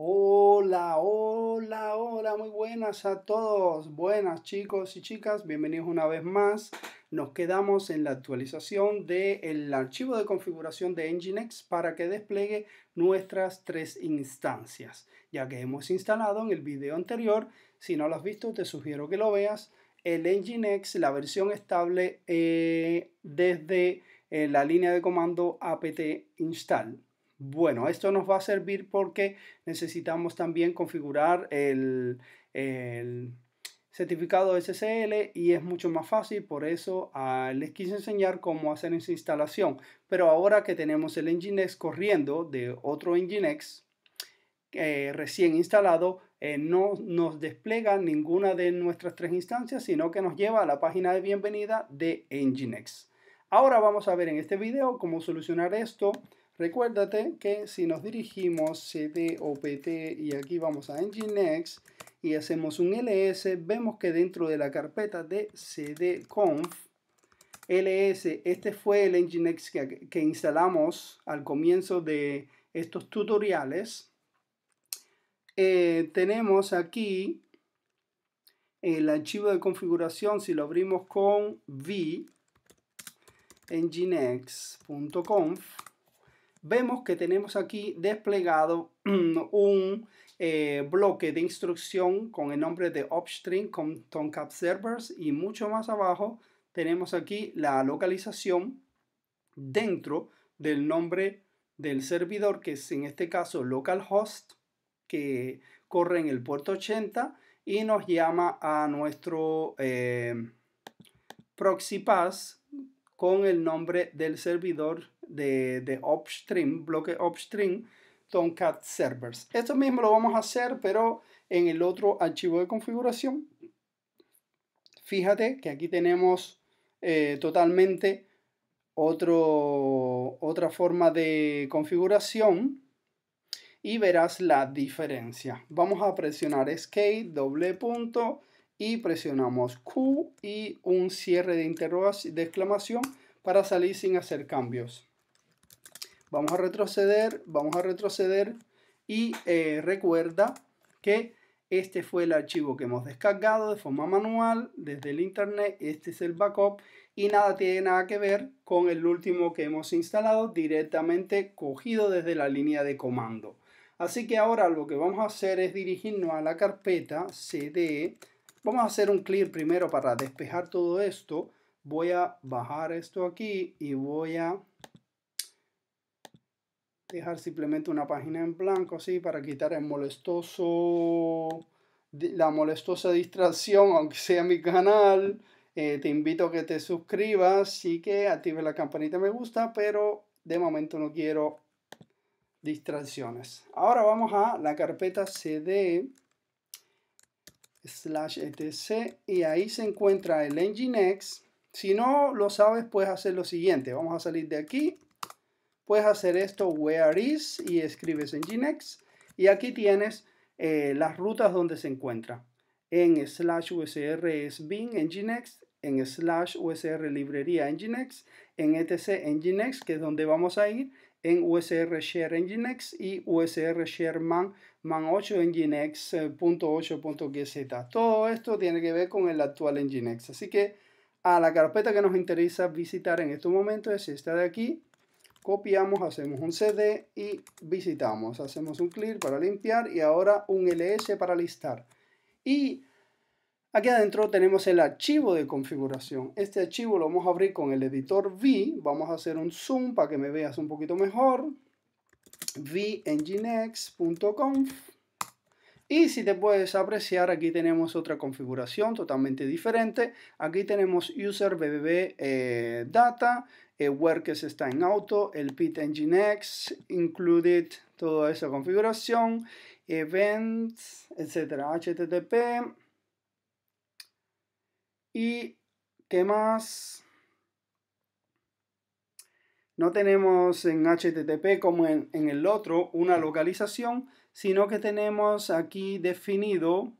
Hola, hola, hola, muy buenas a todos. Buenas chicos y chicas, bienvenidos una vez más. Nos quedamos en la actualización del archivo de configuración de Nginx para que despliegue nuestras tres instancias. Ya que hemos instalado en el video anterior, si no lo has visto te sugiero que lo veas, el Nginx, la versión estable eh, desde eh, la línea de comando apt install. Bueno, esto nos va a servir porque necesitamos también configurar el, certificado SSL y es mucho más fácil, por eso ah, les quise enseñar cómo hacer esa instalación. Pero ahora que tenemos el Nginx corriendo de otro Nginx eh, recién instalado, eh, no nos despliega ninguna de nuestras tres instancias, sino que nos lleva a la página de bienvenida de Nginx. Ahora vamos a ver en este video cómo solucionar esto Recuérdate que si nos dirigimos CD opt y aquí vamos a Nginx y hacemos un ls, vemos que dentro de la carpeta de cdconf, ls, este fue el Nginx que, instalamos al comienzo de estos tutoriales. Eh, tenemos aquí el archivo de configuración, si lo abrimos con v, nginx.conf, vemos que tenemos aquí desplegado un eh, bloque de instrucción con el nombre de upstream con Tomcat servers y mucho más abajo tenemos aquí la localización dentro del nombre del servidor que es en este caso localhost que corre en el puerto 80 y nos llama a nuestro eh, proxy pass con el nombre del servidor de, de upstream, bloque upstream, Tomcat Servers. Esto mismo lo vamos a hacer, pero en el otro archivo de configuración. Fíjate que aquí tenemos eh, totalmente otra forma de configuración y verás la diferencia. Vamos a presionar Escape, doble punto y presionamos Q y un cierre de, de exclamación para salir sin hacer cambios. Vamos a retroceder, vamos a retroceder y eh, recuerda que este fue el archivo que hemos descargado de forma manual desde el internet. Este es el backup y nada tiene nada que ver con el último que hemos instalado directamente cogido desde la línea de comando. Así que ahora lo que vamos a hacer es dirigirnos a la carpeta CD. E. Vamos a hacer un clear primero para despejar todo esto. Voy a bajar esto aquí y voy a dejar simplemente una página en blanco así para quitar el molestoso la molestosa distracción aunque sea mi canal eh, te invito a que te suscribas y que active la campanita me gusta pero de momento no quiero distracciones ahora vamos a la carpeta cd slash etc y ahí se encuentra el nginx si no lo sabes puedes hacer lo siguiente vamos a salir de aquí puedes hacer esto where is y escribes en Nginx y aquí tienes eh, las rutas donde se encuentra. En slash usr es bin en Nginx, en slash usr librería en Nginx, en etc en Nginx, que es donde vamos a ir, en usr share en Nginx y usr share man, man 8 en Nginx.8.gz. Eh, Todo esto tiene que ver con el actual Nginx. Así que a la carpeta que nos interesa visitar en este momento es esta de aquí, copiamos, hacemos un CD y visitamos. Hacemos un clear para limpiar y ahora un ls para listar. Y aquí adentro tenemos el archivo de configuración. Este archivo lo vamos a abrir con el editor V. Vamos a hacer un zoom para que me veas un poquito mejor, poquenginex.conf y si te puedes apreciar, aquí tenemos otra configuración totalmente diferente. Aquí tenemos user BBB eh, data, eh, workers está en auto, el pit engine X, included, toda esa configuración, events, etcétera, HTTP. Y qué más no tenemos en HTTP como en, el otro una localización, sino que tenemos aquí definido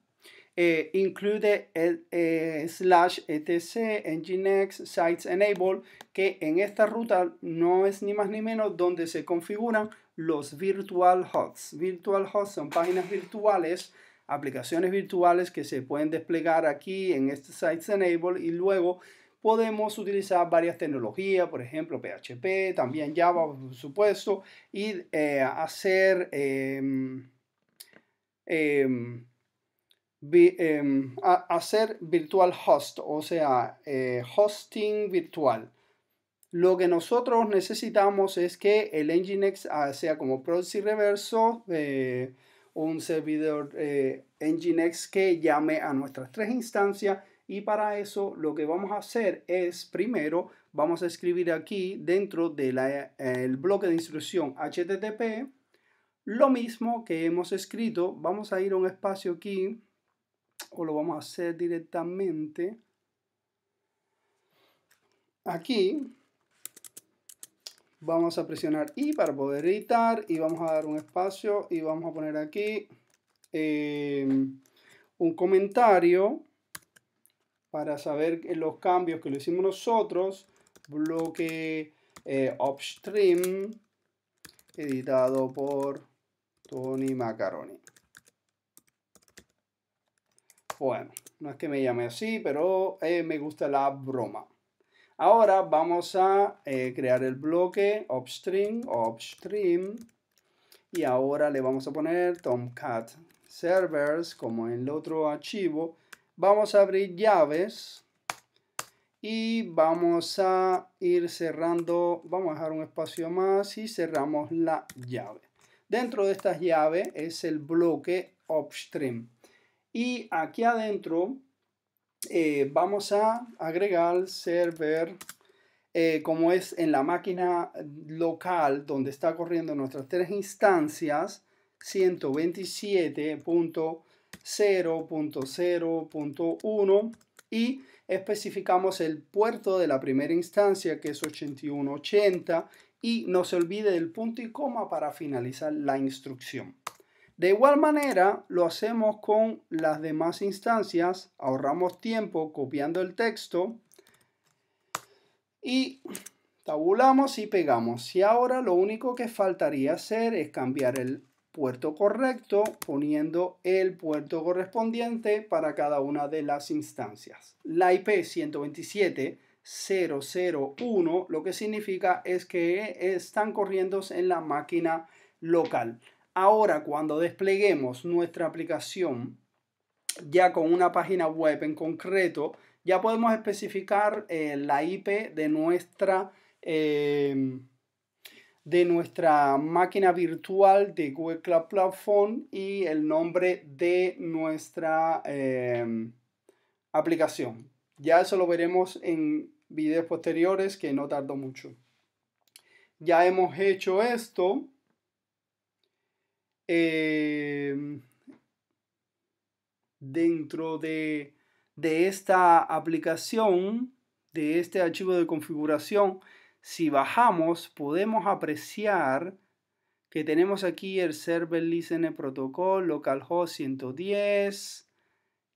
eh, include eh, slash etc nginx sites enable que en esta ruta no es ni más ni menos donde se configuran los virtual hosts virtual hosts son páginas virtuales aplicaciones virtuales que se pueden desplegar aquí en este sites enable y luego podemos utilizar varias tecnologías, por ejemplo, PHP, también Java, por supuesto, y eh, hacer... Em, em, em, hacer virtual host, o sea, eh, hosting virtual. Lo que nosotros necesitamos es que el Nginx ah, sea como proxy reverso, eh, un servidor Nginx que llame a nuestras tres instancias y para eso lo que vamos a hacer es primero vamos a escribir aquí dentro del eh, bloque de instrucción HTTP lo mismo que hemos escrito. Vamos a ir a un espacio aquí o lo vamos a hacer directamente aquí. Vamos a presionar I para poder editar y vamos a dar un espacio y vamos a poner aquí eh, un comentario para saber los cambios que lo hicimos nosotros, bloque eh, upstream, editado por Tony Macaroni. Bueno, no es que me llame así, pero eh, me gusta la broma. Ahora vamos a eh, crear el bloque upstream, upstream. Y ahora le vamos a poner Tomcat servers como en el otro archivo Vamos a abrir llaves y vamos a ir cerrando, vamos a dejar un espacio más y cerramos la llave. Dentro de estas llaves es el bloque upstream y aquí adentro eh, vamos a agregar server eh, como es en la máquina local donde está corriendo nuestras tres instancias 127. 0.0.1 y especificamos el puerto de la primera instancia que es 8180 y no se olvide del punto y coma para finalizar la instrucción. De igual manera lo hacemos con las demás instancias, ahorramos tiempo copiando el texto y tabulamos y pegamos. Y ahora lo único que faltaría hacer es cambiar el puerto correcto poniendo el puerto correspondiente para cada una de las instancias. La IP 127.001 lo que significa es que están corriendo en la máquina local. Ahora cuando despleguemos nuestra aplicación ya con una página web en concreto, ya podemos especificar eh, la IP de nuestra eh, de nuestra máquina virtual de Google Cloud Platform y el nombre de nuestra em, aplicación. Ya eso lo veremos en videos posteriores que no tardó mucho. Ya hemos hecho esto. Em, dentro de, de esta aplicación, de este archivo de configuración, si bajamos, podemos apreciar que tenemos aquí el server Listen protocol localhost 110.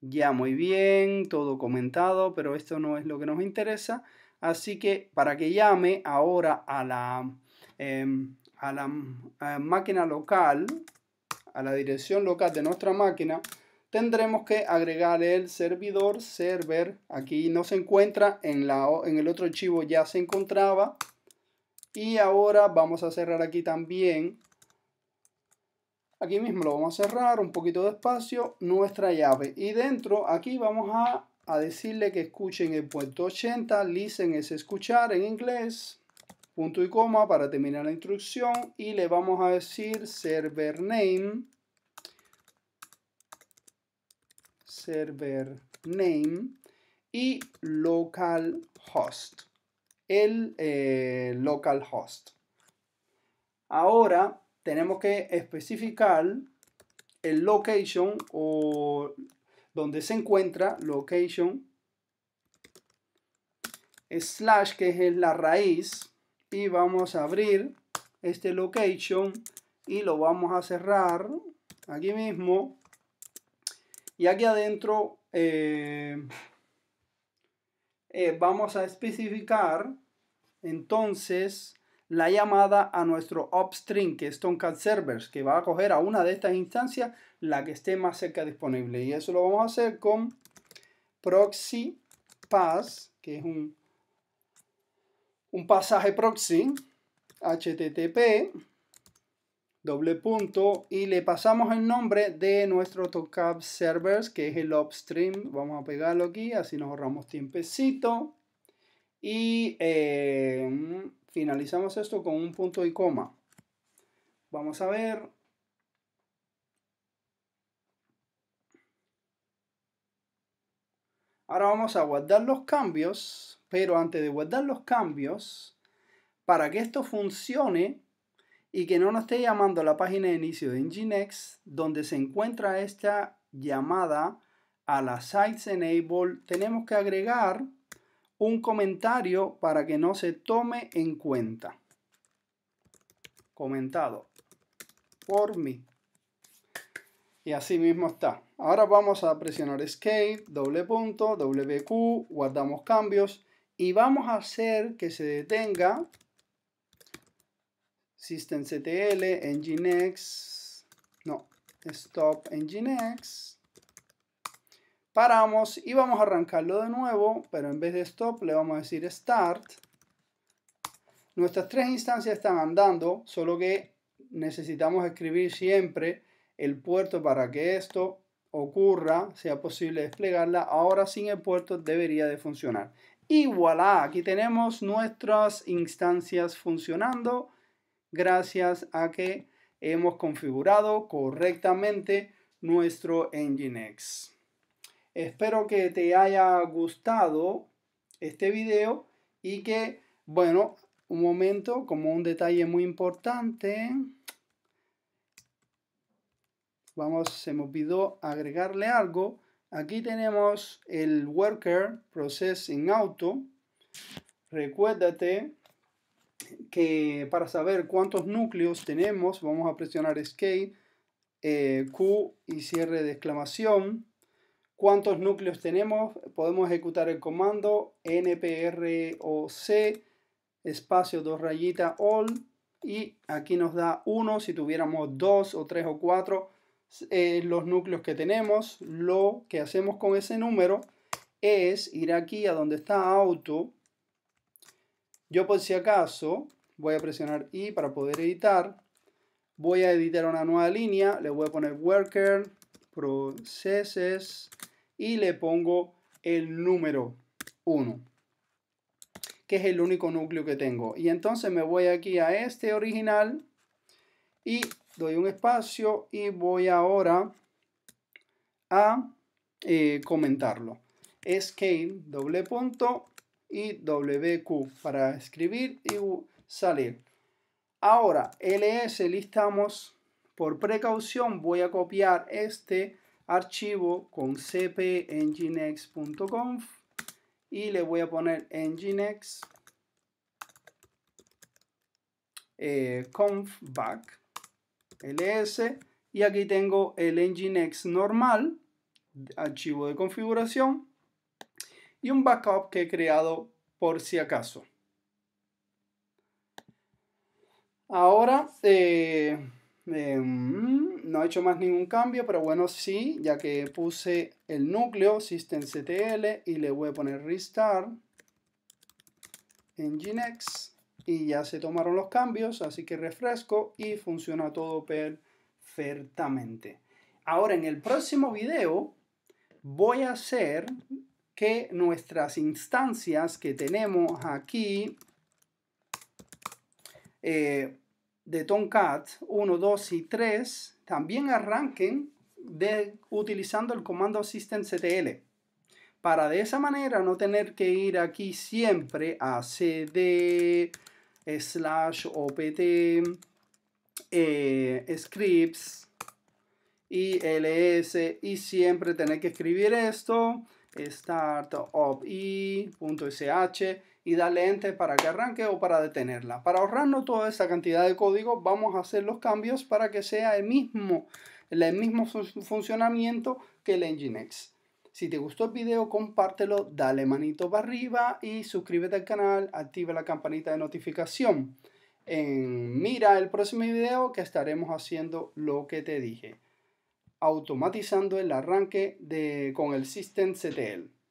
Ya muy bien, todo comentado, pero esto no es lo que nos interesa. Así que para que llame ahora a la, em, a la eh, máquina local, a la dirección local de nuestra máquina, tendremos que agregar el servidor server. Aquí no se encuentra, en, la, en el otro archivo ya se encontraba. Y ahora vamos a cerrar aquí también. Aquí mismo lo vamos a cerrar un poquito de espacio, nuestra llave. Y dentro aquí vamos a, a decirle que escuchen el puerto 80, listen es escuchar en inglés, punto y coma para terminar la instrucción. Y le vamos a decir server name server name y localhost. El eh, local host Ahora tenemos que especificar el location o donde se encuentra location slash que es la raíz y vamos a abrir este location y lo vamos a cerrar aquí mismo y aquí adentro eh, eh, vamos a especificar entonces la llamada a nuestro upstream, que es Tomcat Servers, que va a coger a una de estas instancias, la que esté más cerca disponible. Y eso lo vamos a hacer con proxy pass, que es un, un pasaje proxy, http doble punto y le pasamos el nombre de nuestro tocab servers que es el upstream vamos a pegarlo aquí así nos ahorramos tiempecito y eh, finalizamos esto con un punto y coma vamos a ver ahora vamos a guardar los cambios pero antes de guardar los cambios para que esto funcione y que no nos esté llamando a la página de inicio de Nginx, donde se encuentra esta llamada a la Sites Enable, tenemos que agregar un comentario para que no se tome en cuenta. Comentado por mí. Y así mismo está. Ahora vamos a presionar Escape, doble punto, WQ, guardamos cambios y vamos a hacer que se detenga systemctl nginx no stop nginx paramos y vamos a arrancarlo de nuevo pero en vez de stop le vamos a decir start nuestras tres instancias están andando solo que necesitamos escribir siempre el puerto para que esto ocurra, sea posible desplegarla, ahora sin el puerto debería de funcionar. Y voilà, aquí tenemos nuestras instancias funcionando gracias a que hemos configurado correctamente nuestro Nginx. Espero que te haya gustado este video y que, bueno, un momento, como un detalle muy importante, vamos, se me olvidó agregarle algo. Aquí tenemos el worker processing auto. Recuérdate que para saber cuántos núcleos tenemos, vamos a presionar Escape, eh, Q y cierre de exclamación. Cuántos núcleos tenemos, podemos ejecutar el comando nproc espacio dos rayitas all y aquí nos da uno si tuviéramos dos o tres o cuatro eh, los núcleos que tenemos lo que hacemos con ese número es ir aquí a donde está auto yo por si acaso voy a presionar I para poder editar. Voy a editar una nueva línea, le voy a poner worker, Proceses y le pongo el número 1, que es el único núcleo que tengo. Y entonces me voy aquí a este original y doy un espacio y voy ahora a eh, comentarlo. Scale, doble punto, y WQ para escribir y salir. Ahora, ls listamos por precaución. Voy a copiar este archivo con cpenginex.conf y le voy a poner nginx eh, back ls y aquí tengo el nginx normal, archivo de configuración y un backup que he creado por si acaso. Ahora, eh, em, no he hecho más ningún cambio, pero bueno, sí, ya que puse el núcleo systemctl y le voy a poner restart en Nginx y ya se tomaron los cambios, así que refresco y funciona todo perfectamente. Ahora, en el próximo video voy a hacer que nuestras instancias que tenemos aquí eh, de Tomcat 1, 2 y 3 también arranquen de, utilizando el comando systemctl para de esa manera no tener que ir aquí siempre a cd slash opt eh, scripts y ls y siempre tener que escribir esto startup.sh y dale enter para que arranque o para detenerla. Para ahorrarnos toda esa cantidad de código, vamos a hacer los cambios para que sea el mismo, el mismo funcionamiento que el Nginx. Si te gustó el video, compártelo, dale manito para arriba y suscríbete al canal, activa la campanita de notificación. En mira el próximo video que estaremos haciendo lo que te dije automatizando el arranque de, con el System CTL.